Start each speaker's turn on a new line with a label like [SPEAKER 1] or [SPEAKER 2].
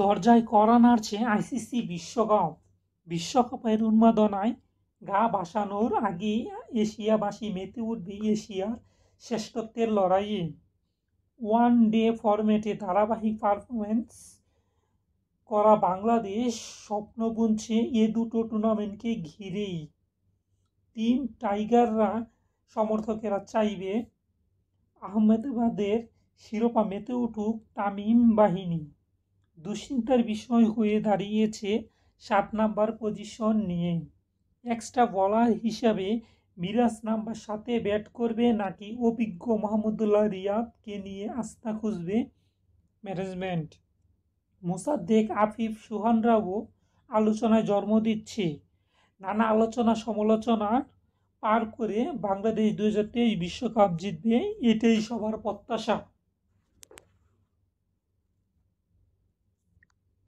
[SPEAKER 1] দরজায় করা নাড়ছে আইসিসি বিশ্বকাপ বিশ্বকাপের উন্মাদনায় গা বাসানোর আগে এশিয়াবাসী মেতে উঠবে এশিয়ার শ্রেষ্ঠত্বের লড়াইয়ে ওয়ান ডে ফরম্যাটে ধারাবাহিক পারফরমেন্স করা বাংলাদেশ স্বপ্ন বুনছে এ দুটো টুর্নামেন্টকে ঘিরেই টিম টাইগাররা সমর্থকেরা চাইবে আহমেদাবাদের শিরোপা মেতে উঠুক তামিম বাহিনী দুশ্চিন্তার বিষয় হয়ে দাঁড়িয়েছে সাত নাম্বার পজিশন নিয়ে এক্সট্রা বলার হিসাবে মিরাজ নাম্বার সাথে ব্যাট করবে নাকি অভিজ্ঞ মাহমুদুল্লাহ রিয়াদকে নিয়ে আস্থা খুঁজবে ম্যানেজমেন্ট মোসাদ্দেক আফিফ সুহানরাও আলোচনায় জন্ম দিচ্ছে নানা আলোচনা সমালোচনা পার করে বাংলাদেশ দু হাজার তেইশ বিশ্বকাপ জিতবে এটাই সবার প্রত্যাশা